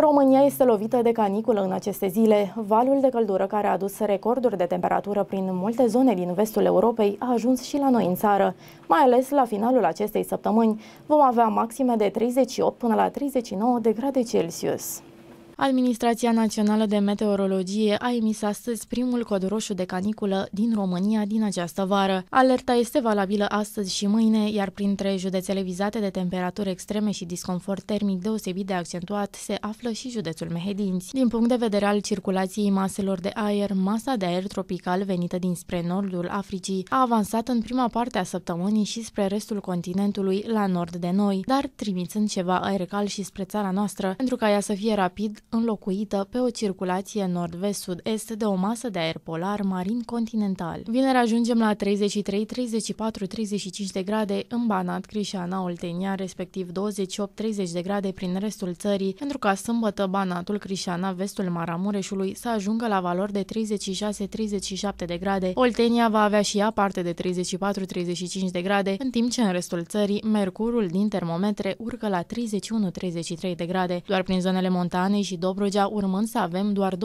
România este lovită de caniculă în aceste zile. Valul de căldură care a adus recorduri de temperatură prin multe zone din vestul Europei a ajuns și la noi în țară. Mai ales la finalul acestei săptămâni vom avea maxime de 38 până la 39 de grade Celsius. Administrația Națională de Meteorologie a emis astăzi primul cod roșu de caniculă din România din această vară. Alerta este valabilă astăzi și mâine, iar printre județele vizate de temperaturi extreme și disconfort termic deosebit de accentuat se află și județul Mehedinți. Din punct de vedere al circulației maselor de aer, masa de aer tropical venită dinspre nordul Africii a avansat în prima parte a săptămânii și spre restul continentului la nord de noi, dar trimițând ceva aer cal și spre țara noastră, pentru ca ea să fie rapid înlocuită pe o circulație nord-vest-sud-est de o masă de aer polar marin continental. Vineri ajungem la 33, 34, 35 de grade în Banat, Crișana, Oltenia, respectiv 28-30 de grade prin restul țării, pentru ca sâmbătă Banatul, Crișana, vestul Maramureșului să ajungă la valori de 36-37 de grade. Oltenia va avea și ea parte de 34-35 de grade, în timp ce în restul țării mercurul din termometre urcă la 31-33 de grade. Doar prin zonele montane și Dobrogea, urmând să avem doar 28-30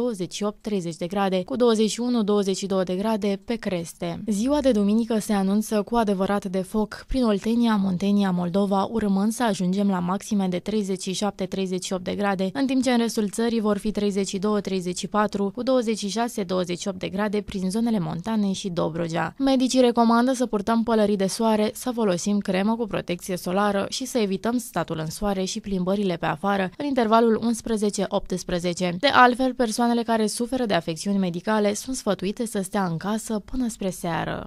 de grade, cu 21-22 de grade pe creste. Ziua de duminică se anunță cu adevărat de foc prin Oltenia, Muntenia, Moldova, urmând să ajungem la maxime de 37-38 de grade, în timp ce în restul țării vor fi 32-34 cu 26-28 de grade prin zonele montane și Dobrogea. Medicii recomandă să purtăm pălării de soare, să folosim cremă cu protecție solară și să evităm statul în soare și plimbările pe afară în intervalul 11 8 de altfel, persoanele care suferă de afecțiuni medicale sunt sfătuite să stea în casă până spre seară.